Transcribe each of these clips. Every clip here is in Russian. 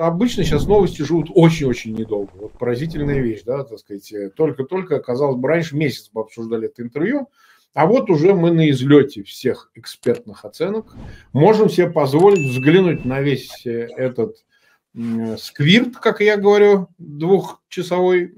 Обычно сейчас новости живут очень-очень недолго. Вот поразительная вещь, да, так сказать. Только-только, казалось бы, раньше месяц мы обсуждали это интервью, а вот уже мы на излете всех экспертных оценок. Можем себе позволить взглянуть на весь э, этот э, сквирт, как я говорю, двухчасовой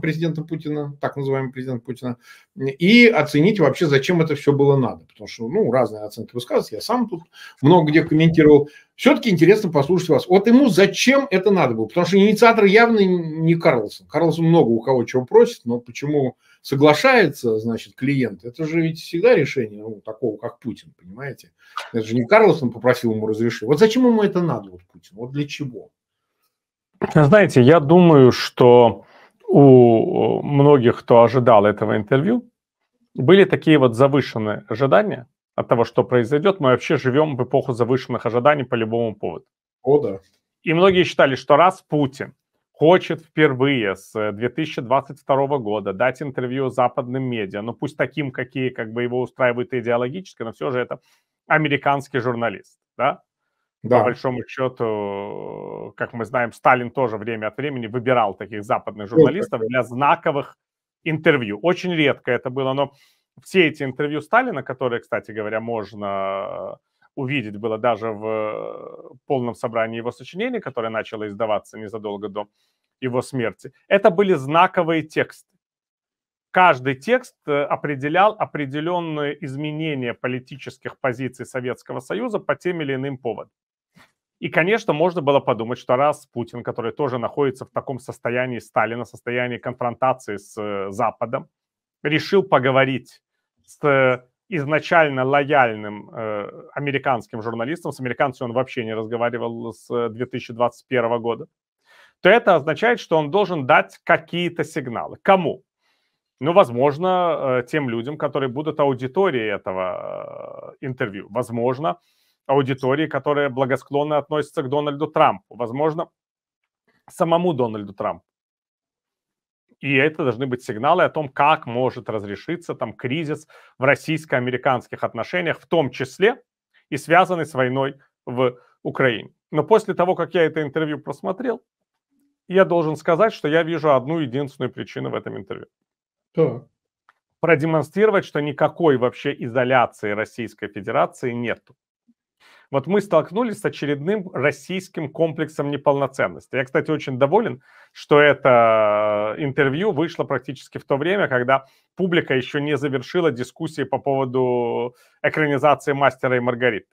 президента Путина, так называемый президент Путина, и оценить вообще, зачем это все было надо. Потому что, ну, разные оценки высказываются. Я сам тут много где комментировал все-таки интересно послушать вас. Вот ему зачем это надо было? Потому что инициатор явно не Карлсон. Карлсон много у кого чего просит, но почему соглашается, значит, клиент, это же ведь всегда решение ну, такого, как Путин, понимаете? Это же не Карлсон попросил ему разрешить. Вот зачем ему это надо, вот Путин? Вот для чего? Знаете, я думаю, что у многих, кто ожидал этого интервью, были такие вот завышенные ожидания – от того, что произойдет, мы вообще живем в эпоху завышенных ожиданий по любому поводу. О, да. И многие считали, что раз Путин хочет впервые с 2022 э, года дать интервью западным медиа, ну пусть таким, какие как бы его устраивают идеологически, но все же это американский журналист, да? Да. По большому счету, как мы знаем, Сталин тоже время от времени выбирал таких западных журналистов для знаковых интервью. Очень редко это было, но все эти интервью Сталина, которые, кстати говоря, можно э, увидеть было даже в э, полном собрании его сочинений, которое начало издаваться незадолго до его смерти, это были знаковые тексты. Каждый текст э, определял определенные изменения политических позиций Советского Союза по тем или иным поводам. И, конечно, можно было подумать, что раз Путин, который тоже находится в таком состоянии Сталина, состоянии конфронтации с Западом, решил поговорить с э, изначально лояльным э, американским журналистом, с американцем он вообще не разговаривал с 2021 э, года, то это означает, что он должен дать какие-то сигналы. Кому? Ну, возможно, э, тем людям, которые будут аудиторией этого интервью. Возможно, аудитории, которая благосклонно относится к Дональду Трампу. Возможно, самому Дональду Трампу. И это должны быть сигналы о том, как может разрешиться там кризис в российско-американских отношениях, в том числе и связанный с войной в Украине. Но после того, как я это интервью просмотрел, я должен сказать, что я вижу одну единственную причину в этом интервью. Да. Продемонстрировать, что никакой вообще изоляции Российской Федерации нету. Вот мы столкнулись с очередным российским комплексом неполноценности. Я, кстати, очень доволен, что это э, интервью вышло практически в то время, когда публика еще не завершила дискуссии по поводу экранизации «Мастера и Маргариты».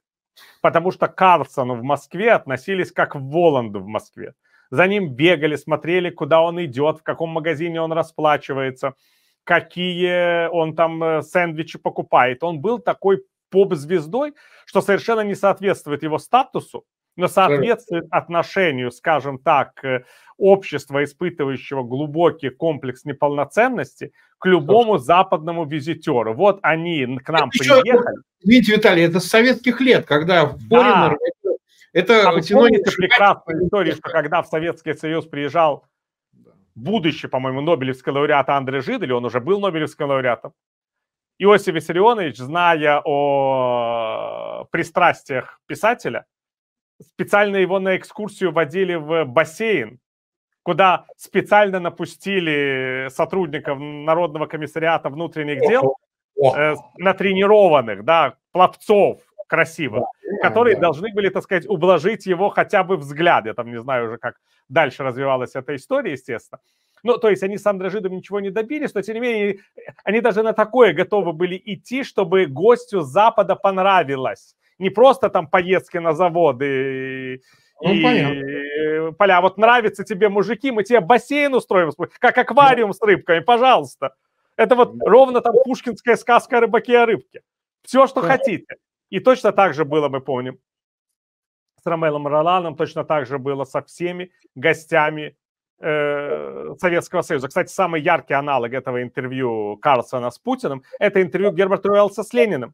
Потому что Карлсону в Москве относились как к Воланду в Москве. За ним бегали, смотрели, куда он идет, в каком магазине он расплачивается, какие он там э, сэндвичи покупает. Он был такой поп-звездой, что совершенно не соответствует его статусу, но соответствует отношению, скажем так, э, общества, испытывающего глубокий комплекс неполноценности, к любому Слушай. западному визитеру. Вот они к нам это приехали. Еще, видите, Виталий, это с советских лет, когда форинер... Да. Это, это а вы помните прекрасную историю, что когда в Советский Союз приезжал будущий, по-моему, Нобелевский лауреат Андрей Жидель, он уже был Нобелевским лауреатом, Иосиф Виссарионович, зная о пристрастиях писателя, специально его на экскурсию водили в бассейн, куда специально напустили сотрудников Народного комиссариата внутренних дел, э, натренированных, да, пловцов красивых, которые должны были, так сказать, ублажить его хотя бы взгляд. Я там не знаю уже, как дальше развивалась эта история, естественно. Ну, то есть они с Андражидом ничего не добились, но тем не менее они даже на такое готовы были идти, чтобы гостю Запада понравилось. Не просто там поездки на заводы и ну, понятно. поля. А вот нравятся тебе мужики, мы тебе бассейн устроим, как аквариум с рыбками, пожалуйста. Это вот ровно там пушкинская сказка о рыбаке о рыбке. Все, что хотите. И точно так же было, мы помним, с Ромелом Роланом, точно так же было со всеми гостями Э, Советского Союза. Кстати, самый яркий аналог этого интервью Карлсона с Путиным – это интервью Герберта Уэллса с Лениным.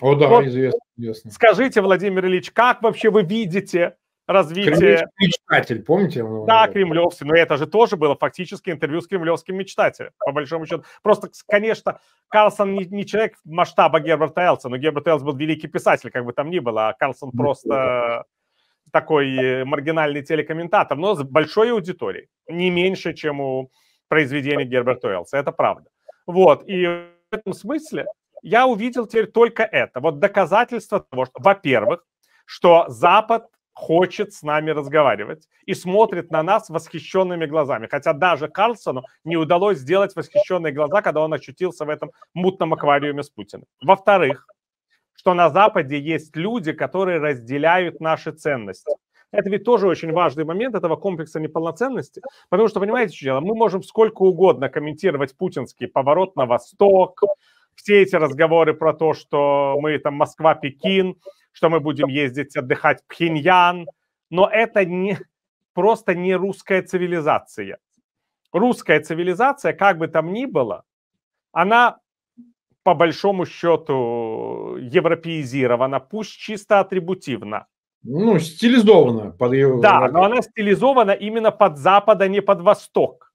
О да, вот, известно, известно. Скажите, Владимир Ильич, как вообще вы видите развитие... мечтатель, помните? Да, кремлевский, но это же тоже было фактически интервью с кремлевским мечтателем, по большому счету. Просто, конечно, Карлсон не, не человек масштаба Герберта Элса, но Герберт Элс был великий писатель, как бы там ни было, а Карлсон ну, просто такой э, маргинальный телекомментатор, но с большой аудиторией, не меньше, чем у произведения Герберта Уэллса, это правда. Вот, и в этом смысле я увидел теперь только это, вот доказательство того, что, во-первых, что Запад хочет с нами разговаривать и смотрит на нас восхищенными глазами. Хотя даже Карлсону не удалось сделать восхищенные глаза, когда он очутился в этом мутном аквариуме с Путиным. Во-вторых, что на Западе есть люди, которые разделяют наши ценности. Это ведь тоже очень важный момент этого комплекса неполноценности, потому что, понимаете, что дело, мы можем сколько угодно комментировать путинский поворот на восток, все эти разговоры про то, что мы там Москва-Пекин, что мы будем ездить отдыхать в Пхеньян, но это не, просто не русская цивилизация. Русская цивилизация, как бы там ни было, она по большому счету европеизирована, пусть чисто атрибутивно. Ну, стилизована под его. Да, но она стилизована именно под Запад, а не под Восток.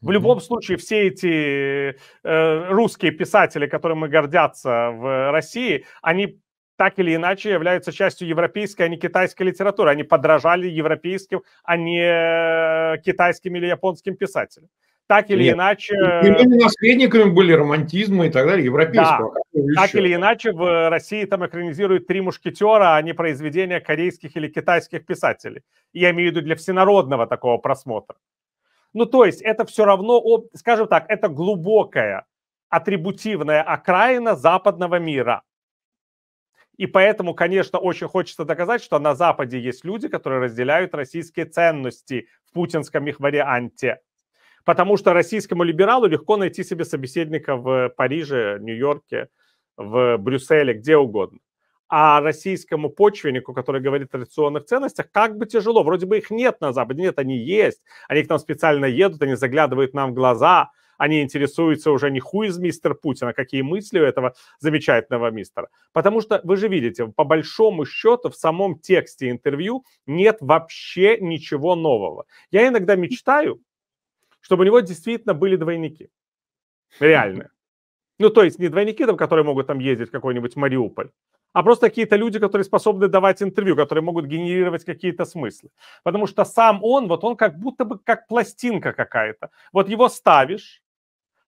В любом случае, все эти э, русские писатели, которыми гордятся в России, они так или иначе являются частью европейской, а не китайской литературы. Они подражали европейским, а не э, китайским или японским писателям так или Нет. иначе... Именно наследниками были романтизмы и так далее, европейского. Да. Так или иначе, в России там экранизируют «Три мушкетера», а не произведения корейских или китайских писателей. Я имею в виду для всенародного такого просмотра. Ну, то есть это все равно, скажем так, это глубокая атрибутивная окраина западного мира. И поэтому, конечно, очень хочется доказать, что на Западе есть люди, которые разделяют российские ценности в путинском их варианте потому что российскому либералу легко найти себе собеседника в Париже, Нью-Йорке, в Брюсселе, где угодно. А российскому почвеннику, который говорит о традиционных ценностях, как бы тяжело. Вроде бы их нет на Западе. Нет, они есть. Они к нам специально едут, они заглядывают нам в глаза они интересуются уже не хуй из мистер Путина, какие мысли у этого замечательного мистера. Потому что вы же видите, по большому счету в самом тексте интервью нет вообще ничего нового. Я иногда мечтаю, чтобы у него действительно были двойники. Реальные. Ну, то есть не двойники, там, которые могут там ездить в какой-нибудь Мариуполь, а просто какие-то люди, которые способны давать интервью, которые могут генерировать какие-то смыслы. Потому что сам он, вот он как будто бы как пластинка какая-то. Вот его ставишь,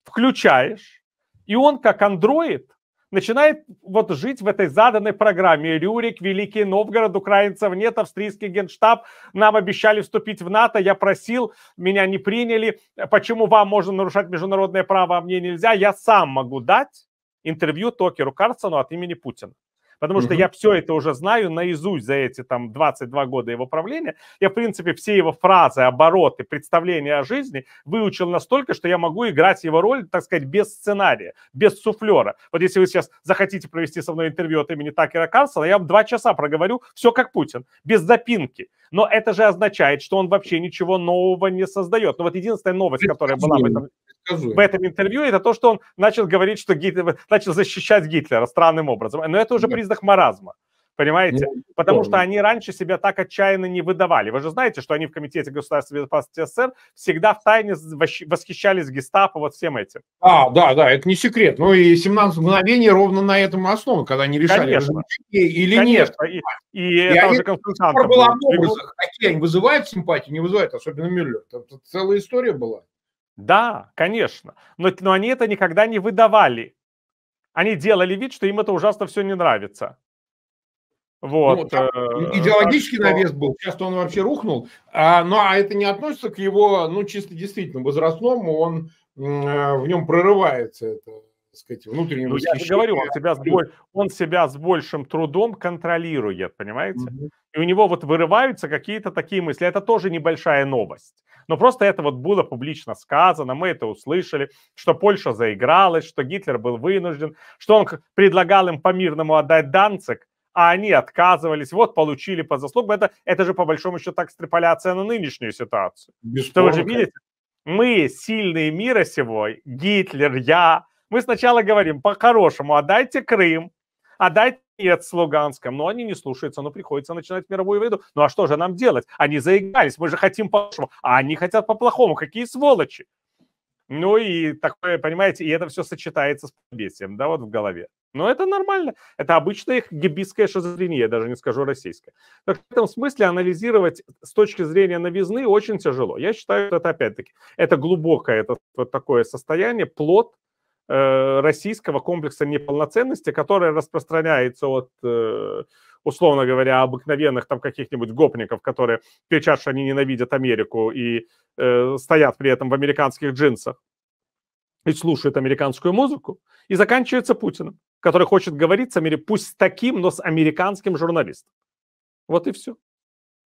включаешь, и он как андроид начинает вот жить в этой заданной программе. Рюрик, Великий Новгород, украинцев нет, австрийский генштаб, нам обещали вступить в НАТО, я просил, меня не приняли. Почему вам можно нарушать международное право, а мне нельзя? Я сам могу дать интервью Токеру Карсону от имени Путина потому что угу. я все это уже знаю наизусть за эти там 22 года его правления. Я, в принципе, все его фразы, обороты, представления о жизни выучил настолько, что я могу играть его роль, так сказать, без сценария, без суфлера. Вот если вы сейчас захотите провести со мной интервью от имени Такера Карлсона, я вам два часа проговорю все как Путин, без запинки. Но это же означает, что он вообще ничего нового не создает. Но ну вот единственная новость, которая была в этом в этом интервью, это то, что он начал говорить, что Гитлер, начал защищать Гитлера странным образом. Но это уже признак маразма. Понимаете? Ну, Потому что они раньше себя так отчаянно не выдавали. Вы же знаете, что они в Комитете государственной безопасности СССР всегда в тайне восхищались гестапо вот всем этим. А, да, да, это не секрет. Ну и 17 мгновений ровно на этом основе, когда они решали, Конечно. или Конечно. нет. И, и, и это уже консультанты. Было какие они вызывают симпатию, не вызывают, особенно Мюллер. Это целая история была. Да, конечно. Но, но они это никогда не выдавали. Они делали вид, что им это ужасно все не нравится. Ну, вот. Э, ну, там, идеологический так, навес был, сейчас он вообще рухнул. А, но ну, а это не относится к его, ну, чисто действительно возрастному, он э, в нем прорывается это так сказать, внутренним Ну, я же говорю, он себя, с, он себя с большим трудом контролирует, понимаете? Угу. И у него вот вырываются какие-то такие мысли. Это тоже небольшая новость. Но просто это вот было публично сказано, мы это услышали, что Польша заигралась, что Гитлер был вынужден, что он предлагал им по-мирному отдать Данцик, а они отказывались, вот получили по заслугам. Это, это же по большому счету так экстраполяция на нынешнюю ситуацию. Бесспорно. Что вы же видите, мы сильные мира сего, Гитлер, я, мы сначала говорим по-хорошему, отдайте «А Крым, отдайте а нет с Луганском, но они не слушаются, но приходится начинать мировую войну. Ну а что же нам делать? Они заигрались, мы же хотим по-хорошему, а они хотят по-плохому, какие сволочи. Ну и такое, понимаете, и это все сочетается с побесием, да, вот в голове. Но это нормально, это обычная их гибистская шизофрения, я даже не скажу российская. Так в этом смысле анализировать с точки зрения новизны очень тяжело. Я считаю, это опять-таки, это глубокое это вот такое состояние, плод Э, российского комплекса неполноценности, который распространяется от, э, условно говоря, обыкновенных там каких-нибудь гопников, которые кричат, что они ненавидят Америку и э, стоят при этом в американских джинсах и слушают американскую музыку, и заканчивается Путиным, который хочет говорить с Америкой, пусть с таким, но с американским журналистом. Вот и все.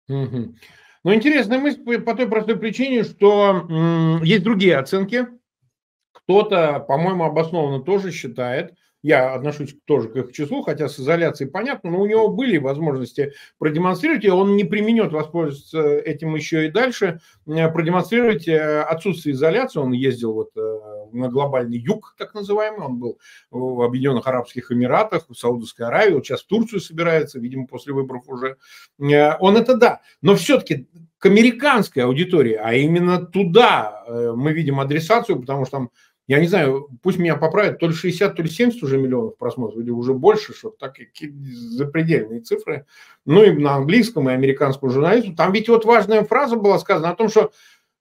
Ну, интересная мысль по той простой причине, что м- есть другие оценки кто-то, по-моему, обоснованно тоже считает, я отношусь тоже к их числу, хотя с изоляцией понятно, но у него были возможности продемонстрировать, и он не применет воспользоваться этим еще и дальше, э, продемонстрировать э, отсутствие изоляции. Он ездил вот э, на глобальный юг, так называемый, он был в Объединенных Арабских Эмиратах, в Саудовской Аравии, вот сейчас в Турцию собирается, видимо, после выборов уже. Он это да, но все-таки к американской аудитории, а именно туда мы видим адресацию, потому что там я не знаю, пусть меня поправят, то ли 60, то ли 70 уже миллионов просмотров, или уже больше, что так какие запредельные цифры. Ну и на английском, и американском журналисту. Там ведь вот важная фраза была сказана о том, что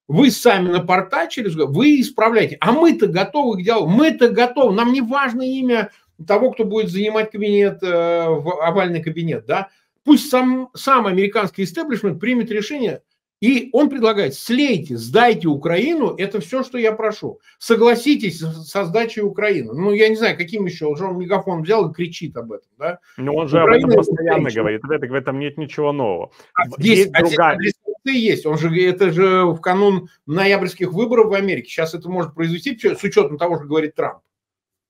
вы сами напортачили, вы исправляете. А мы-то готовы к делу, мы-то готовы. Нам не важно имя того, кто будет занимать кабинет, э, в овальный кабинет, да. Пусть сам, сам американский истеблишмент примет решение – и он предлагает, слейте, сдайте Украину, это все, что я прошу. Согласитесь со сдачей Украины. Ну, я не знаю, каким еще, уже он мегафон взял и кричит об этом, да? Ну, он же Украина об этом постоянно это говорит, в этом нет ничего нового. А здесь, есть а другая... здесь есть, он же, это же в канун ноябрьских выборов в Америке, сейчас это может произвести с учетом того, что говорит Трамп.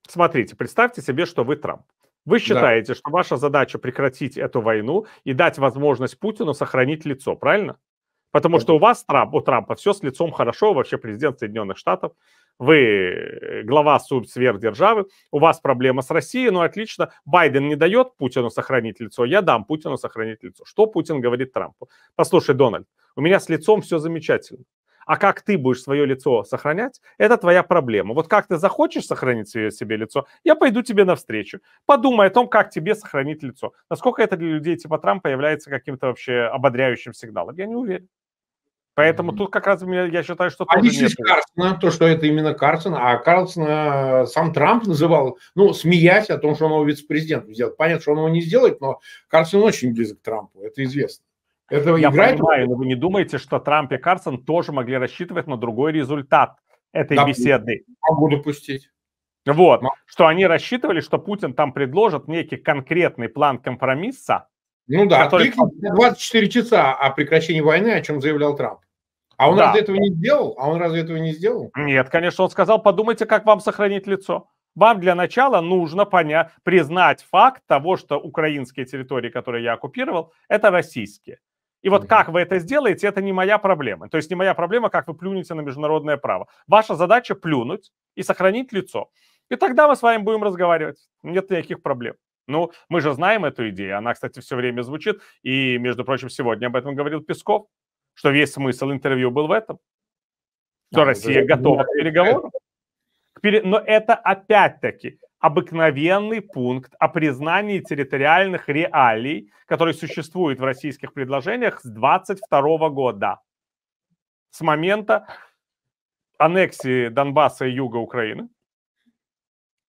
Смотрите, представьте себе, что вы Трамп. Вы считаете, да. что ваша задача прекратить эту войну и дать возможность Путину сохранить лицо, правильно? Потому что у вас Трамп, у Трампа все с лицом хорошо, вообще президент Соединенных Штатов, вы э, глава сверхдержавы, у вас проблема с Россией, ну отлично, Байден не дает Путину сохранить лицо, я дам Путину сохранить лицо. Что Путин говорит Трампу? Послушай, Дональд, у меня с лицом все замечательно. А как ты будешь свое лицо сохранять, это твоя проблема. Вот как ты захочешь сохранить себе, себе лицо, я пойду тебе навстречу. Подумай о том, как тебе сохранить лицо. Насколько это для людей типа Трампа является каким-то вообще ободряющим сигналом. Я не уверен. Поэтому тут как раз меня, я считаю, что... А личность нет. Карсона, то, что это именно Карсон, а Карлсона э, сам Трамп называл, ну, смеясь о том, что он его вице президент сделает. Понятно, что он его не сделает, но Карсон очень близок к Трампу, это известно. Это я играет понимаю, но вы не думаете, что Трамп и Карсон тоже могли рассчитывать на другой результат этой да, беседы? Могу допустить. Вот, могу. что они рассчитывали, что Путин там предложит некий конкретный план компромисса, ну да, который... 24 часа о прекращении войны, о чем заявлял Трамп. А он да. разве этого не сделал? А он разве этого не сделал? Нет, конечно, он сказал, подумайте, как вам сохранить лицо. Вам для начала нужно поня- признать факт того, что украинские территории, которые я оккупировал, это российские. И вот как вы это сделаете, это не моя проблема. То есть не моя проблема, как вы плюнете на международное право. Ваша задача плюнуть и сохранить лицо. И тогда мы с вами будем разговаривать. Нет никаких проблем. Ну, мы же знаем эту идею. Она, кстати, все время звучит. И, между прочим, сегодня об этом говорил Песков что весь смысл интервью был в этом, что да, Россия это готова к переговорам. К пере... Но это опять-таки обыкновенный пункт о признании территориальных реалий, которые существуют в российских предложениях с 22 года, с момента аннексии Донбасса и юга Украины.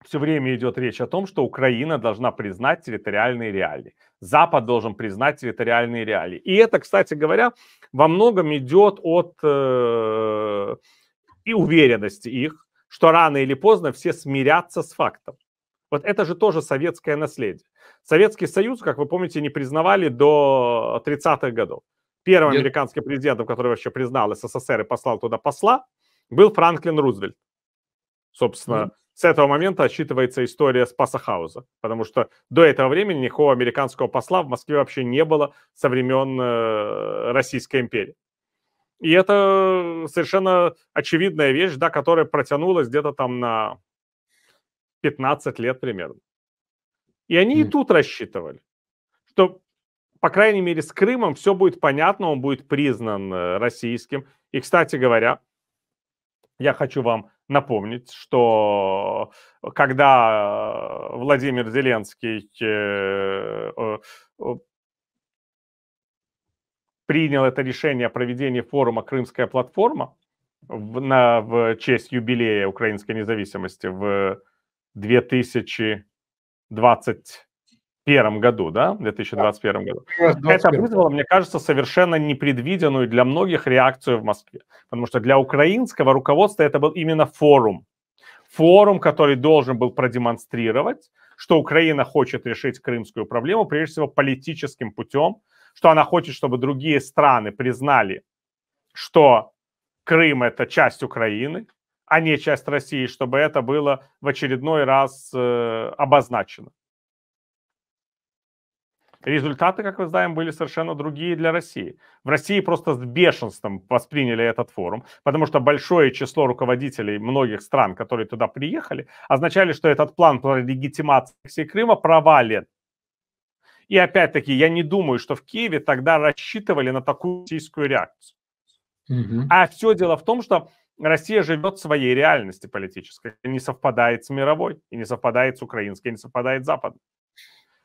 Все время идет речь о том, что Украина должна признать территориальные реалии. Запад должен признать территориальные реалии. И это, кстати говоря, во многом идет от э, и уверенности их, что рано или поздно все смирятся с фактом. Вот это же тоже советское наследие. Советский Союз, как вы помните, не признавали до 30-х годов. Первым Нет. американским президентом, который вообще признал СССР и послал туда посла, был Франклин Рузвельт. Собственно, mm-hmm с этого момента отсчитывается история Спаса Хауза, потому что до этого времени никакого американского посла в Москве вообще не было со времен э, Российской империи. И это совершенно очевидная вещь, да, которая протянулась где-то там на 15 лет примерно. И они mm. и тут рассчитывали, что, по крайней мере, с Крымом все будет понятно, он будет признан э, российским. И, кстати говоря, я хочу вам напомнить, что э, когда э, Владимир Зеленский э, принял это решение о проведении форума «Крымская платформа» в, на, в честь юбилея украинской независимости в 2020 первом году, да, в 2021 году. 2021. Это вызвало, мне кажется, совершенно непредвиденную для многих реакцию в Москве. Потому что для украинского руководства это был именно форум. Форум, который должен был продемонстрировать, что Украина хочет решить крымскую проблему, прежде всего, политическим путем, что она хочет, чтобы другие страны признали, что Крым – это часть Украины, а не часть России, чтобы это было в очередной раз э, обозначено. Результаты, как мы знаем, были совершенно другие для России. В России просто с бешенством восприняли этот форум, потому что большое число руководителей многих стран, которые туда приехали, означали, что этот план по легитимации Крыма провален. И опять-таки, я не думаю, что в Киеве тогда рассчитывали на такую российскую реакцию. Угу. А все дело в том, что Россия живет своей реальности политической, не совпадает с мировой, и не совпадает с украинской, и не совпадает с западной.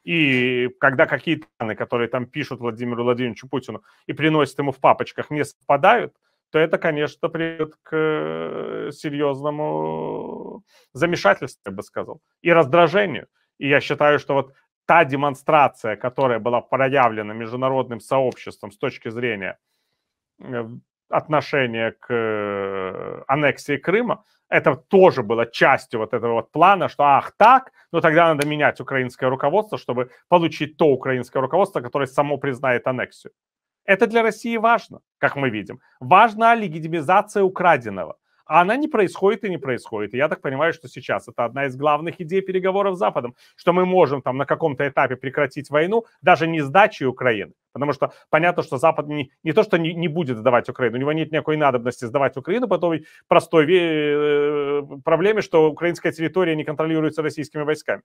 И когда какие-то данные, которые там пишут Владимиру Владимировичу Путину и приносят ему в папочках, не совпадают, то это, конечно, приведет к э, серьезному замешательству, я бы сказал, и раздражению. И я считаю, что вот та демонстрация, которая была проявлена международным сообществом с точки зрения э, отношение к э, аннексии Крыма, это тоже было частью вот этого вот плана, что ах так, ну тогда надо менять украинское руководство, чтобы получить то украинское руководство, которое само признает аннексию. Это для России важно, как мы видим. Важна легитимизация украденного. А она не происходит и не происходит. И я так понимаю, что сейчас это одна из главных идей переговоров с Западом, что мы можем там на каком-то этапе прекратить войну, даже не сдачей Украины. Потому что понятно, что Запад не, не то, что не, не будет сдавать Украину, у него нет никакой надобности сдавать Украину по той простой э, проблеме, что украинская территория не контролируется российскими войсками.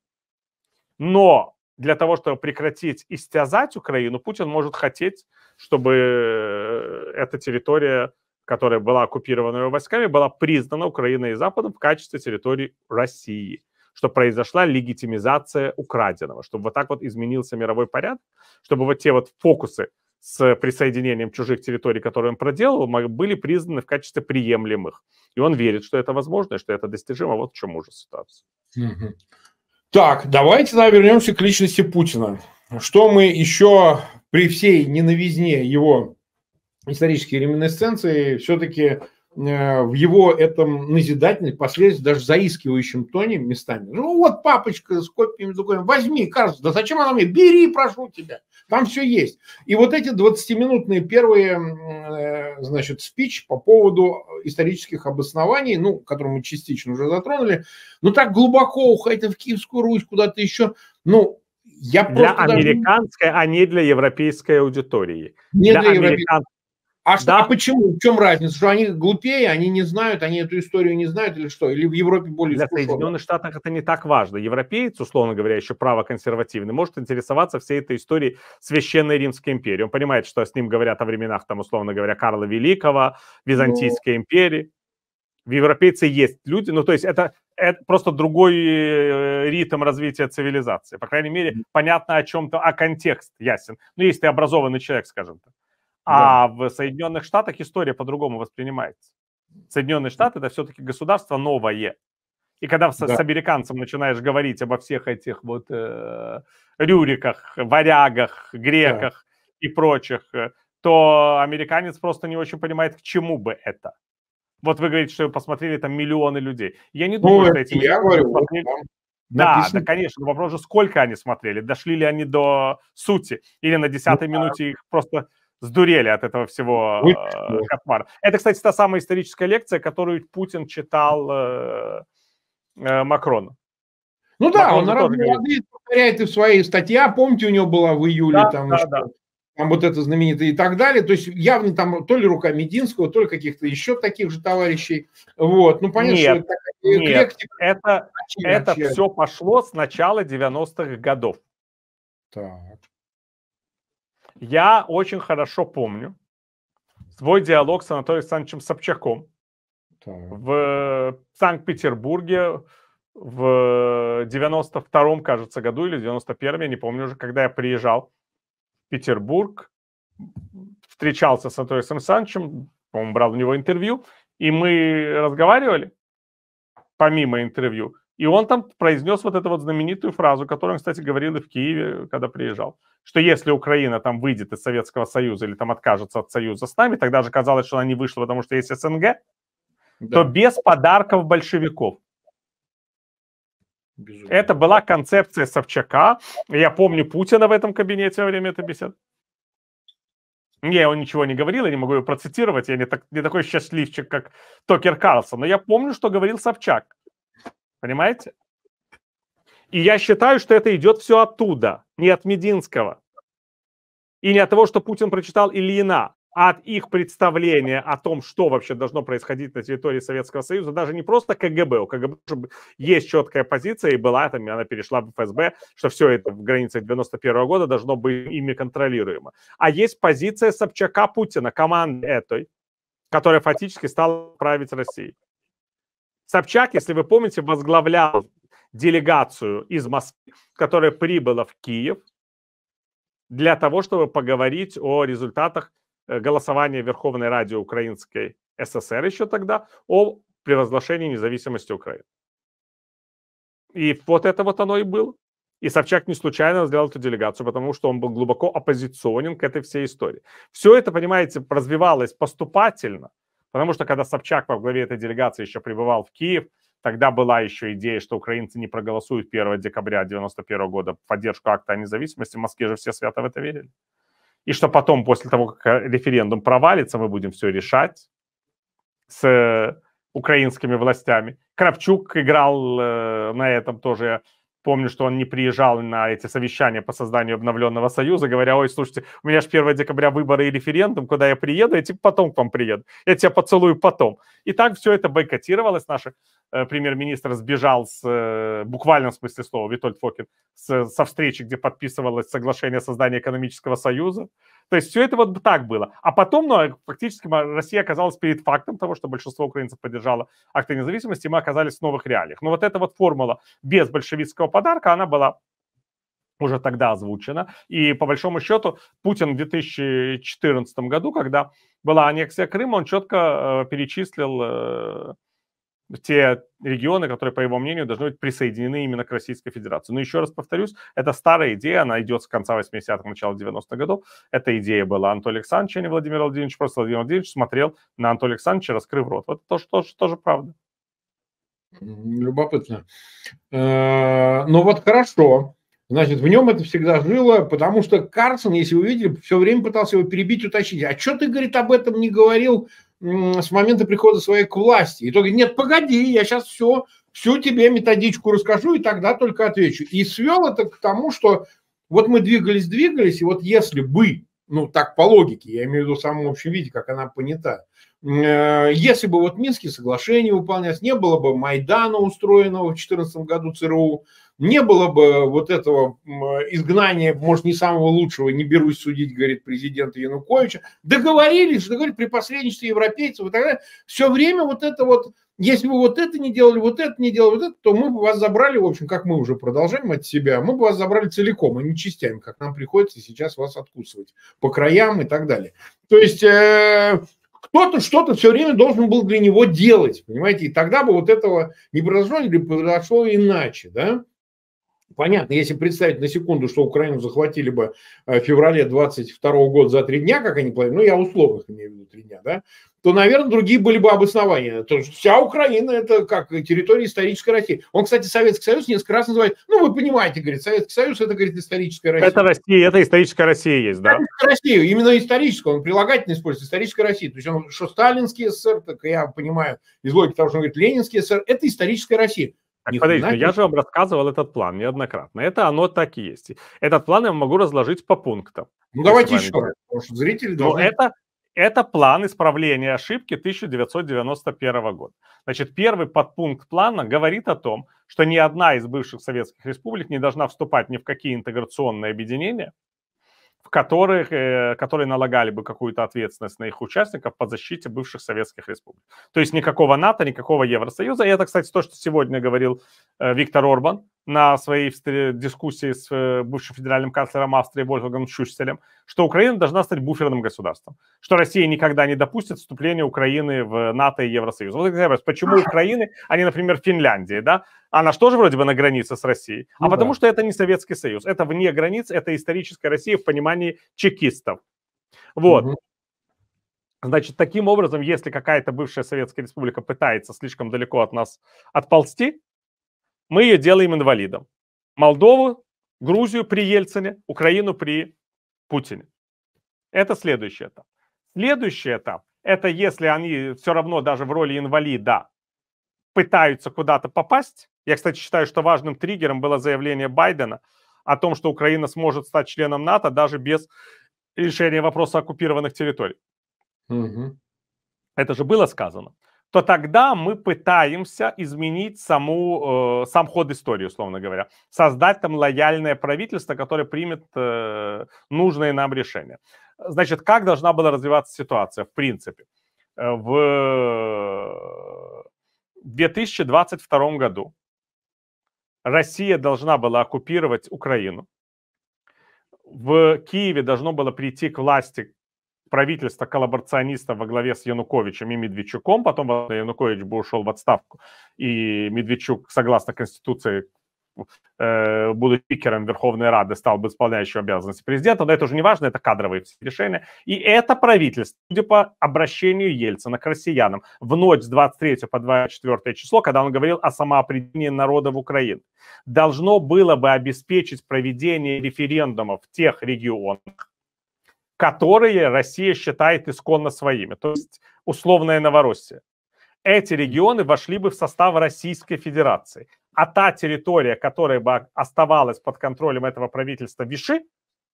Но для того, чтобы прекратить истязать Украину, Путин может хотеть, чтобы э, эта территория которая была оккупирована его войсками, была признана Украиной и Западом в качестве территории России что произошла легитимизация украденного, чтобы вот так вот изменился мировой порядок, чтобы вот те вот фокусы с присоединением чужих территорий, которые он проделал, были признаны в качестве приемлемых. И он верит, что это возможно, и что это достижимо. Вот в чем ужас ситуации. Так, давайте да, вернемся к личности Путина. Что мы еще при всей ненавизне его исторические реминесценции, все-таки э, в его этом назидательном, последствии даже заискивающем тоне местами. Ну вот папочка с копиями, документами, возьми, кажется, да зачем она мне? Бери, прошу тебя, там все есть. И вот эти 20-минутные первые, э, значит, спич по поводу исторических обоснований, ну, которые мы частично уже затронули, ну так глубоко уходя в Киевскую Русь, куда-то еще, ну, я для даже... американской, а не для европейской аудитории. Не для, для американской а что, да. а почему? В чем разница? Что они глупее, они не знают, они эту историю не знают или что? Или в Европе более Для искушенно? Соединенных Штатах это не так важно. Европеец, условно говоря, еще право консервативный, может интересоваться всей этой историей Священной Римской империи. Он понимает, что с ним говорят о временах, там, условно говоря, Карла Великого, Византийской Но... Ну. империи. В европейце есть люди, ну, то есть это, это просто другой э, ритм развития цивилизации. По крайней мере, понятно о чем-то, а контекст ясен. Ну, если ты образованный человек, скажем так. А да. в Соединенных Штатах история по-другому воспринимается. Соединенные Штаты это все-таки государство новое. И когда да. с американцем начинаешь говорить обо всех этих вот э, рюриках, варягах, греках да. и прочих, э, то американец просто не очень понимает, к чему бы это. Вот вы говорите, что посмотрели там миллионы людей. Я не думаю, ну, что эти я говорю, смотрели... вот, да, да, конечно. Вопрос же, сколько они смотрели, дошли ли они до сути, или на ну десятой ну, минуте да. их просто сдурели от этого всего э, кошмара. Это, кстати, та самая историческая лекция, которую Путин читал э, э, Макрону. Ну да, Макрон он разные повторяет и в своей статье. Помните, у него была в июле да, там, да, что, да. там вот это знаменитое и так далее. То есть явно там то ли рука Мединского, то ли каких-то еще таких же товарищей. Вот, ну понятно, нет, что это нет, эклектика. Это, а это все пошло с начала 90-х годов. Так. Я очень хорошо помню свой диалог с Анатолием Александровичем Собчаком так. в э, Санкт-Петербурге в 92-м, кажется, году или 91-м, я не помню уже, когда я приезжал в Петербург, встречался с Анатолием Александровичем, по-моему, брал у него интервью, и мы разговаривали, помимо интервью, и он там произнес вот эту вот знаменитую фразу, которую он, кстати, говорил и в Киеве, когда приезжал, что если Украина там выйдет из Советского Союза или там откажется от союза с нами, тогда же казалось, что она не вышла, потому что есть СНГ, да. то без подарков большевиков. Безумно. Это была концепция Собчака. Я помню Путина в этом кабинете во время этой беседы. Не, он ничего не говорил, я не могу его процитировать, я не, так, не такой счастливчик, как Токер Карлсон, но я помню, что говорил Собчак. Понимаете? И я считаю, что это идет все оттуда, не от Мединского. И не от того, что Путин прочитал Ильина, а от их представления о том, что вообще должно происходить на территории Советского Союза, даже не просто КГБ, у КГБ есть четкая позиция, и была там, и она перешла в ФСБ, что все это в границах 91 года должно быть ими контролируемо. А есть позиция Собчака Путина, команды этой, которая фактически стала править Россией. Собчак, если вы помните, возглавлял делегацию из Москвы, которая прибыла в Киев для того, чтобы поговорить о результатах э, голосования Верховной Ради Украинской ССР еще тогда о превозглашении независимости Украины. И вот это вот оно и было. И Собчак не случайно сделал эту делегацию, потому что он был глубоко оппозиционен к этой всей истории. Все это, понимаете, развивалось поступательно – Потому что когда Собчак во главе этой делегации еще пребывал в Киев, тогда была еще идея, что украинцы не проголосуют 1 декабря 1991 года в поддержку акта о независимости. В Москве же все свято в это верили. И что потом, после того, как э, референдум провалится, мы будем все решать с э, украинскими властями. Кравчук играл э, на этом тоже помню, что он не приезжал на эти совещания по созданию обновленного союза, говоря, ой, слушайте, у меня же 1 декабря выборы и референдум, куда я приеду, я типа потом к вам приеду, я тебя поцелую потом. И так все это бойкотировалось, наш э, премьер-министр сбежал с, э, буквально в смысле слова, Витольд Фокин, с, со встречи, где подписывалось соглашение о создании экономического союза, то есть все это вот так было. А потом, ну, а фактически Россия оказалась перед фактом того, что большинство украинцев поддержало акты независимости, и мы оказались в новых реалиях. Но вот эта вот формула без большевистского подарка, она была уже тогда озвучена, И по большому счету Путин в 2014 году, когда была аннексия Крыма, он четко э, перечислил э, те регионы, которые, по его мнению, должны быть присоединены именно к Российской Федерации. Но еще раз повторюсь, это старая идея, она идет с конца 80-х, начала 90-х годов. Эта идея была Антон Александрович, а не Владимир Владимирович. Просто Владимир Владимирович смотрел на Анатолия Александровича, раскрыв рот. Вот это тоже, тоже, тоже правда. Любопытно. Э, ну вот хорошо. Значит, в нем это всегда жило, потому что Карсон, если вы видели, все время пытался его перебить, уточнить. А что ты, говорит, об этом не говорил с момента прихода своей к власти. И только нет, погоди, я сейчас все, всю тебе методичку расскажу и тогда только отвечу. И свел это к тому, что вот мы двигались, двигались, и вот если бы, ну так по логике, я имею в виду в самом общем виде, как она понята, э, если бы вот Минские соглашения выполнялись, не было бы Майдана, устроенного в 2014 году ЦРУ, не было бы вот этого изгнания, может, не самого лучшего, не берусь судить, говорит президент Януковича, договорились, договорились при посредничестве европейцев и так далее. Все время вот это вот, если бы вот это не делали, вот это не делали, вот это, то мы бы вас забрали, в общем, как мы уже продолжаем от себя, мы бы вас забрали целиком, а не частями, как нам приходится сейчас вас откусывать по краям и так далее. То есть э, кто-то что-то все время должен был для него делать, понимаете, и тогда бы вот этого не произошло или произошло иначе, да? Понятно, если представить на секунду, что Украину захватили бы э, в феврале 22 года за три дня, как они планировали, ну, я условных имею в виду три дня, да, то, наверное, другие были бы обоснования. То есть вся Украина – это как территория исторической России. Он, кстати, Советский Союз несколько раз называет, ну, вы понимаете, говорит, Советский Союз – это, говорит, историческая Россия. Это Россия, это историческая Россия есть, да? Историческая Россия, именно историческая, он прилагательно использует, историческая Россия. То есть он, что Сталинский СССР, так я понимаю, из логики того, что он говорит, Ленинский СССР – это историческая Россия. Так, подождите, я же вам рассказывал этот план неоднократно. Это оно так и есть. Этот план я могу разложить по пунктам. Ну, давайте еще раз, потому что зрители ну, должны... это, это план исправления ошибки 1991 года. Значит, первый подпункт плана говорит о том, что ни одна из бывших советских республик не должна вступать ни в какие интеграционные объединения, в которых, э, которые налагали бы какую-то ответственность на их участников по защите бывших советских республик. То есть никакого НАТО, никакого Евросоюза. И это, кстати, то, что сегодня говорил э, Виктор Орбан на своей дискуссии с э, бывшим федеральным канцлером Австрии Вольфгангом Шюсселем, что Украина должна стать буферным государством, что Россия никогда не допустит вступления Украины в НАТО и Евросоюз. Вот это вопрос, почему Украины, а не, например, Финляндии, да? Она же тоже вроде бы на границе с Россией. А ну, потому что это не Советский Союз, это вне границ, это историческая Россия в понимании чекистов. Вот. Угу. Значит, таким образом, если какая-то бывшая Советская Республика пытается слишком далеко от нас отползти, мы ее делаем инвалидом. Молдову, Грузию при Ельцине, Украину при Путине. Это следующий этап. Следующий этап – это если они все равно даже в роли инвалида пытаются куда-то попасть. Я, кстати, считаю, что важным триггером было заявление Байдена о том, что Украина сможет стать членом НАТО даже без решения вопроса оккупированных территорий. Угу. Это же было сказано то тогда мы пытаемся изменить саму, э, сам ход истории, условно говоря, создать там лояльное правительство, которое примет э, нужные нам решения. Значит, как должна была развиваться ситуация, в принципе? Э, в 2022 году Россия должна была оккупировать Украину. В Киеве должно было прийти к власти правительство коллаборационистов во главе с Януковичем и Медведчуком, потом Янукович бы ушел в отставку, и Медведчук, согласно Конституции, э, будет пикером Верховной Рады, стал бы исполняющим обязанности президента, но это уже не важно, это кадровые решения. И это правительство, судя по обращению Ельцина к россиянам, в ночь с 23 по 24 число, когда он говорил о самоопределении народа в Украине, должно было бы обеспечить проведение референдумов в тех регионах, которые Россия считает исконно своими, то есть условная Новороссия. Эти регионы вошли бы в состав Российской Федерации, а та территория, которая бы оставалась под контролем этого правительства Виши,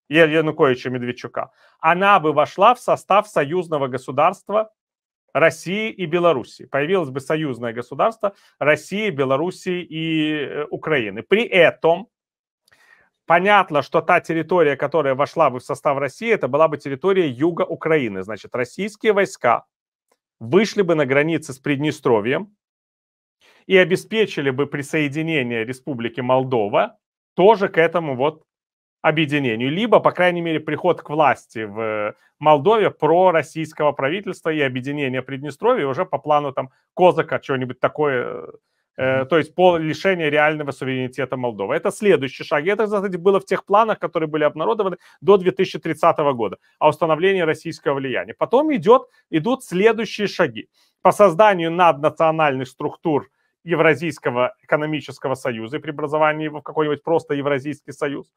Януковича Медведчука, она бы вошла в состав союзного государства России и Белоруссии. Появилось бы союзное государство России, Белоруссии и э, Украины. При этом Понятно, что та территория, которая вошла бы в состав России, это была бы территория юга Украины. Значит, российские войска вышли бы на границы с Приднестровьем и обеспечили бы присоединение Республики Молдова тоже к этому вот объединению, либо, по крайней мере, приход к власти в Молдове про российского правительства и объединение Приднестровья уже по плану там Козака, чего-нибудь такое э, Э, то есть по лишению реального суверенитета Молдовы. Это следующий шаг. это, кстати, было в тех планах, которые были обнародованы до 2030 года, о установлении российского влияния. Потом идет, идут следующие шаги по созданию наднациональных структур Евразийского экономического союза и преобразовании его в какой-нибудь просто Евразийский союз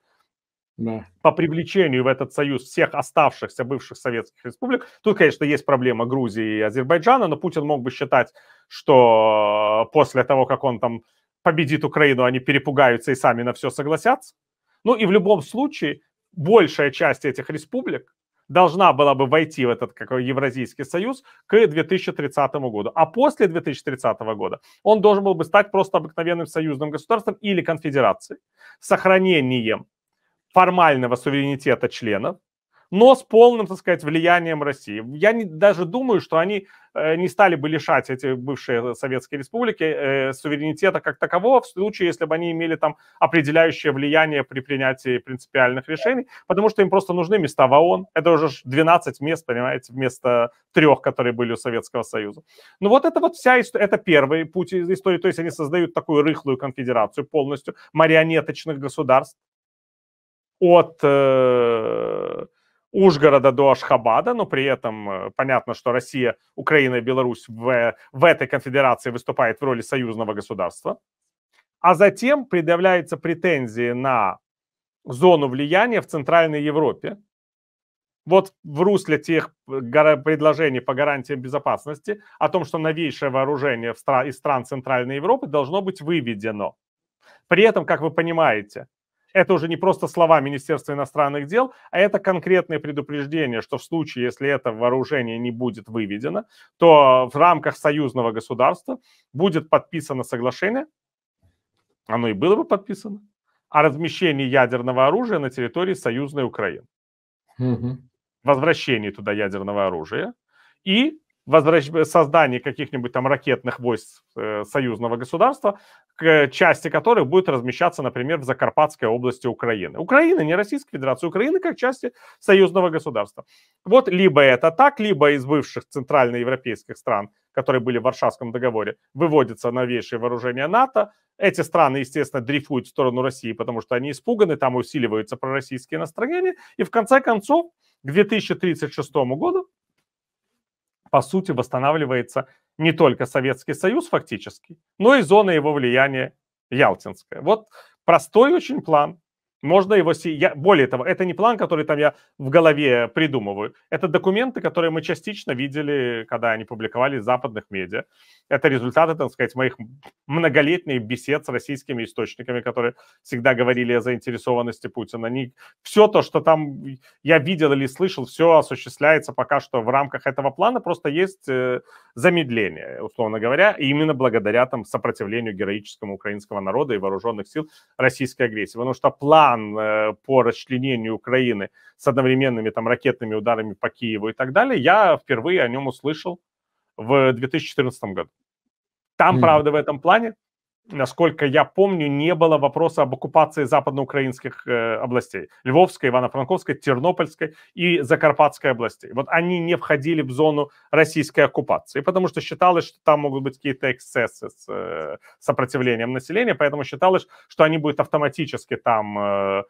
да. по привлечению в этот союз всех оставшихся бывших советских республик. Тут, конечно, есть проблема Грузии и Азербайджана, но Путин мог бы считать, что э, после того, как он там победит Украину, они перепугаются и сами на все согласятся. Ну и в любом случае большая часть этих республик должна была бы войти в этот как, Евразийский союз к 2030 году. А после 2030 года он должен был бы стать просто обыкновенным союзным государством или конфедерацией, сохранением формального суверенитета членов, но с полным, так сказать, влиянием России. Я не, даже думаю, что они э, не стали бы лишать эти бывшие советские республики э, суверенитета как такового в случае, если бы они имели там определяющее влияние при принятии принципиальных решений, потому что им просто нужны места в ООН. Это уже 12 мест, понимаете, вместо трех, которые были у Советского Союза. Ну вот это вот вся история, это первый путь истории, то есть они создают такую рыхлую конфедерацию полностью марионеточных государств, от э, Ужгорода до Ашхабада, но при этом э, понятно, что Россия, Украина и Беларусь в, в этой конфедерации выступает в роли союзного государства. А затем предъявляются претензии на зону влияния в Центральной Европе. Вот в русле тех э, предложений по гарантиям безопасности о том, что новейшее вооружение из стран Центральной Европы должно быть выведено. При этом, как вы понимаете, это уже не просто слова Министерства иностранных дел, а это конкретное предупреждение, что в случае, если это вооружение не будет выведено, то в рамках союзного государства будет подписано соглашение, оно и было бы подписано, о размещении ядерного оружия на территории союзной Украины. Угу. Возвращении туда ядерного оружия и возвращ... создании каких-нибудь там ракетных войск э, союзного государства к части которых будет размещаться, например, в Закарпатской области Украины. Украина, не Российская Федерация, Украина как части союзного государства. Вот либо это так, либо из бывших центральноевропейских стран, которые были в Варшавском договоре, выводятся новейшие вооружения НАТО. Эти страны, естественно, дрейфуют в сторону России, потому что они испуганы, там усиливаются пророссийские настроения. И в конце концов, к 2036 году по сути, восстанавливается не только Советский Союз фактически, но и зона его влияния Ялтинская. Вот простой очень план, можно его... Я, более того, это не план, который там я в голове придумываю. Это документы, которые мы частично видели, когда они публиковали в западных медиа. Это результаты, так сказать, моих многолетних бесед с российскими источниками, которые всегда говорили о заинтересованности Путина. Они, все то, что там я видел или слышал, все осуществляется пока что в рамках этого плана. Просто есть э, замедление, условно говоря, и именно благодаря там сопротивлению героическому украинского народа и вооруженных сил российской агрессии. Потому что план план э, по расчленению Украины с одновременными там ракетными ударами по Киеву и так далее, я впервые о нем услышал в 2014 году. Там, mm. правда, в этом плане насколько я помню, не было вопроса об оккупации западноукраинских э, областей. Львовской, Ивано-Франковской, Тернопольской и Закарпатской областей. Вот они не входили в зону российской оккупации, потому что считалось, что там могут быть какие-то эксцессы с э, сопротивлением населения, поэтому считалось, что они будут автоматически там... Э,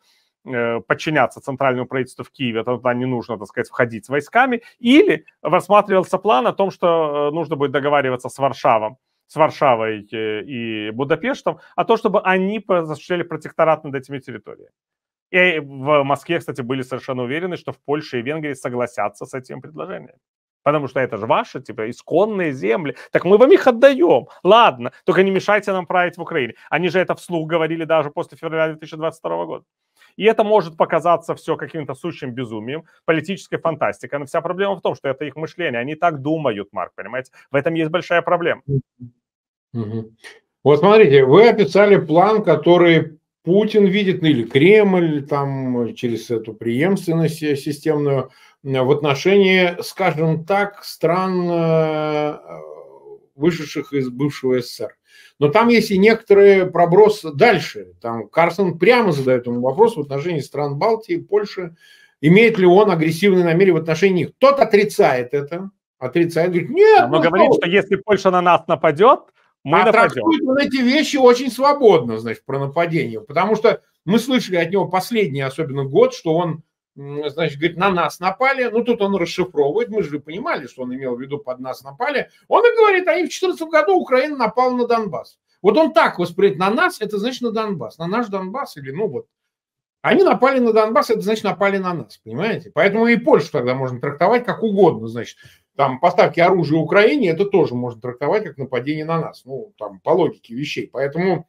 э подчиняться центральному правительству в Киеве, тогда не нужно, так сказать, входить с войсками, или рассматривался план о том, что э, нужно будет договариваться с Варшавом с Варшавой э, и Будапештом, а то, чтобы они защищали протекторат над этими территориями. И в Москве, кстати, были совершенно уверены, что в Польше и Венгрии согласятся с этим предложением. Потому что это же ваши, типа, исконные земли. Так мы вам их отдаем. Ладно, только не мешайте нам править в Украине. Они же это вслух говорили даже после февраля 2022 года. И это может показаться все каким-то сущим безумием, политической фантастикой. Но вся проблема в том, что это их мышление. Они так думают, Марк, понимаете? В этом есть большая проблема. Угу. Вот смотрите, вы описали план, который Путин видит, ну, или Кремль, там, э, через эту преемственность э, системную, э, в отношении, скажем так, стран, вышедших из бывшего СССР. Но там есть и некоторые проброс дальше. Там Карсон прямо задает ему вопрос в отношении стран Балтии, Польши. Имеет ли он агрессивные намерения в отношении них? Тот отрицает это. Отрицает. Говорит, нет. Ну но мы ну, говорим, что если Польша на нас нападет, мы а нападем. трактует он эти вещи очень свободно, значит, про нападение. Потому что мы слышали от него последний, особенно год, что он значит, говорит, на нас напали. Ну, тут он расшифровывает, мы же понимали, что он имел в виду, под нас напали. Он и говорит, они «А в 2014 году Украина напала на Донбасс. Вот он так воспринимает, на нас, это значит на Донбасс, на наш Донбасс или, ну, вот. Они напали на Донбасс, это значит напали на нас, понимаете? Поэтому и Польшу тогда можно трактовать как угодно, значит. Там поставки оружия Украине, это тоже можно трактовать как нападение на нас, ну, там, по логике вещей. Поэтому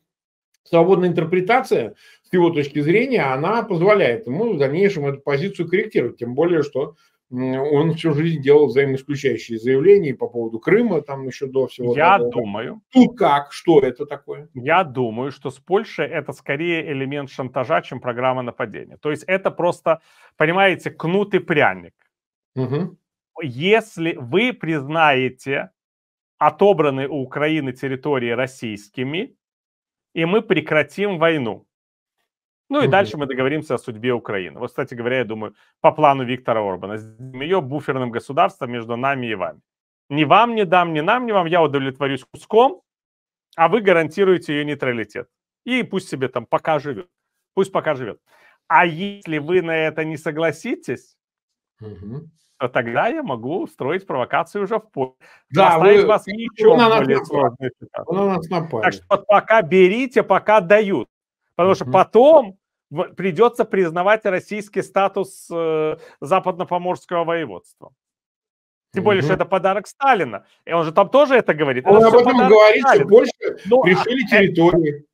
свободная интерпретация – с его точки зрения, она позволяет ему в дальнейшем эту позицию корректировать. Тем более, что он всю жизнь делал взаимоисключающие заявления по поводу Крыма, там еще до всего. Я этого. думаю. Ну как, что это такое? Я думаю, что с Польшей это скорее элемент шантажа, чем программа нападения. То есть это просто, понимаете, кнут и пряник. Угу. Если вы признаете отобранные у Украины территории российскими, и мы прекратим войну. Ну и дальше мы договоримся о судьбе Украины. Вот, кстати говоря, я думаю, по плану Виктора Орбана, ее буферным государством между нами и вами. Ни вам не дам, ни нам не вам, я удовлетворюсь куском, а вы гарантируете ее нейтралитет. И пусть себе там пока живет. Пусть пока живет. А если вы на это не согласитесь, угу. то тогда я могу устроить провокацию уже в поле. Да, Поставить вы... вас нас более сложную ситуацию. Так что пока берите, пока дают. Потому что потом придется признавать российский статус э, западно-поморского воеводства. Тем более, что это подарок Сталина. И он же там тоже это говорит. Он об этом говорит, Сталина. больше Но, ну, а, решили э, территории.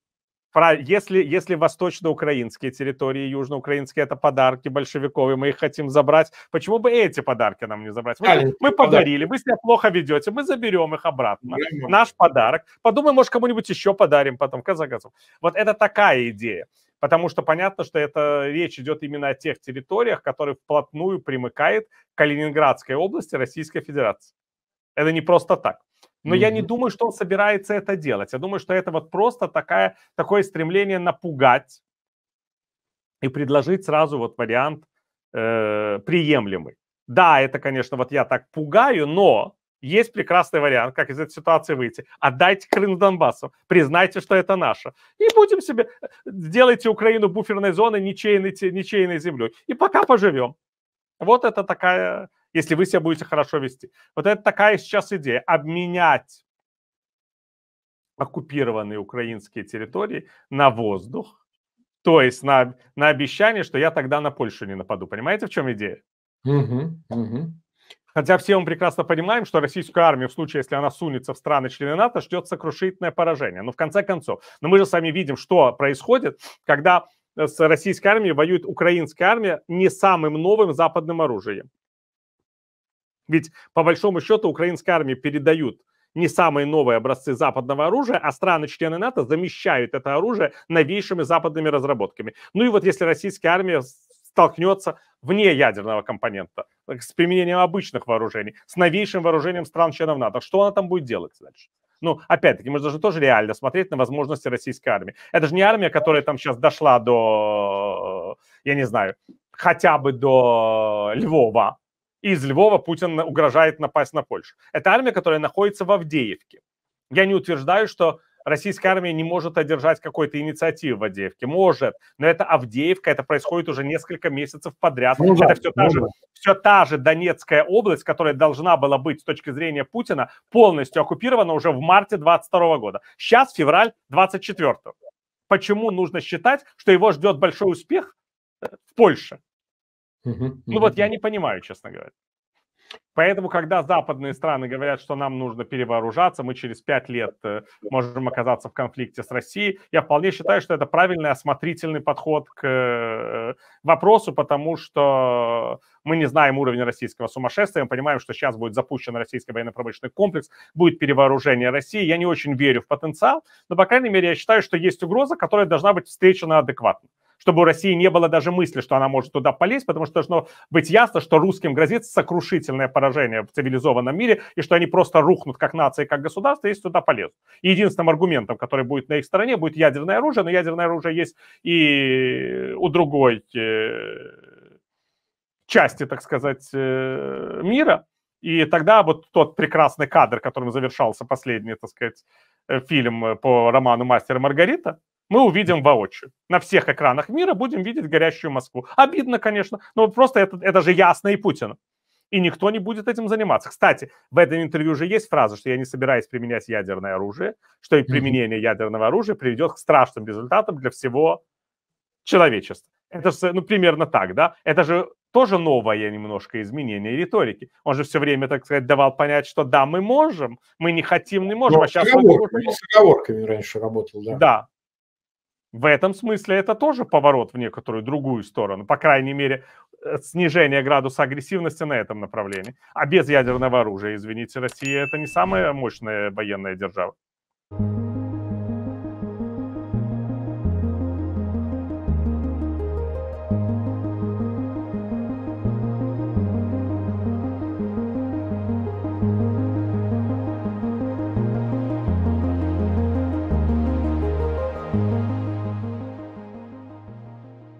Если, если восточноукраинские территории, южноукраинские это подарки большевиков, и мы их хотим забрать, почему бы эти подарки нам не забрать? Мы, мы подарили, вы себя плохо ведете, мы заберем их обратно. Наш подарок. Подумай, может, кому-нибудь еще подарим потом, в конце концов. Вот это такая идея. Потому что понятно, что это речь идет именно о тех территориях, которые вплотную примыкает к Калининградской области Российской Федерации. Это не просто так. Но mm-hmm. я не думаю, что он собирается это делать. Я думаю, что это вот просто такая, такое стремление напугать и предложить сразу вот вариант э, приемлемый. Да, это, конечно, вот я так пугаю, но есть прекрасный вариант, как из этой ситуации выйти. Отдайте Крым Донбассу, признайте, что это наше. И будем себе... Сделайте э, Украину буферной зоной, ничейной, ничейной землей. И пока поживем. Вот это такая если вы себя будете хорошо вести. Вот это такая сейчас идея. Обменять оккупированные украинские территории на воздух, то есть на, на обещание, что я тогда на Польшу не нападу. Понимаете, в чем идея? Угу, угу. Хотя все мы прекрасно понимаем, что российскую армию в случае, если она сунется в страны члены НАТО, ждет сокрушительное поражение. Но в конце концов, но мы же сами видим, что происходит, когда с российской армией воюет украинская армия не самым новым западным оружием. Ведь, по большому счету, украинской армии передают не самые новые образцы западного оружия, а страны-члены НАТО замещают это оружие новейшими западными разработками. Ну и вот если российская армия столкнется вне ядерного компонента э, с применением обычных вооружений, с новейшим вооружением стран-членов НАТО, что она там будет делать дальше? Ну, опять-таки, мы должны тоже реально смотреть на возможности российской армии. Это же не армия, которая там сейчас дошла до, э, я не знаю, хотя бы до Львова, из Львова Путин угрожает напасть на Польшу. Это армия, которая находится в Авдеевке. Я не утверждаю, что российская армия не может одержать какой-то инициативу в Авдеевке. Может, но это Авдеевка, это происходит уже несколько месяцев подряд. Ну, это ну да, все, та же, все та же Донецкая область, которая должна была быть с точки зрения Путина полностью оккупирована уже в марте 22 года. Сейчас февраль 24. Почему нужно считать, что его ждет большой успех в Польше? ну вот я не понимаю, честно говоря. Поэтому, когда западные страны говорят, что нам нужно перевооружаться, мы через пять лет э, можем оказаться в конфликте с Россией, я вполне считаю, что это правильный осмотрительный подход к э, вопросу, потому что мы не знаем уровень российского сумасшествия, мы понимаем, что сейчас будет запущен российский военно-промышленный комплекс, будет перевооружение России. Я не очень верю в потенциал, но, по крайней мере, я считаю, что есть угроза, которая должна быть встречена адекватно чтобы у России не было даже мысли, что она может туда полезть, потому что должно быть ясно, что русским грозит сокрушительное поражение в цивилизованном мире, и что они просто рухнут как нация, как государство, если туда полезут. И единственным аргументом, который будет на их стороне, будет ядерное оружие, но ядерное оружие есть и у другой э, части, так сказать, э, мира. И тогда вот тот прекрасный кадр, которым завершался последний, так сказать, э, фильм по роману «Мастер и Маргарита», мы увидим воочию. На всех экранах мира будем видеть горящую Москву. Обидно, конечно, но просто это, это же ясно и Путину. И никто не будет этим заниматься. Кстати, в этом интервью же есть фраза, что я не собираюсь применять ядерное оружие, что и применение ядерного оружия приведет к страшным результатам для всего человечества. Это же, ну, примерно так, да? Это же тоже новое немножко изменение риторики. Он же все время, так сказать, давал понять, что да, мы можем, мы не хотим, не можем. Но а сейчас ну, с оговорками, он... с оговорками раньше работал, да. Да, в этом смысле это тоже поворот в некоторую другую сторону, по крайней мере, э, снижение градуса агрессивности на этом направлении. А без ядерного оружия, извините, Россия это не самая мощная военная держава. thank you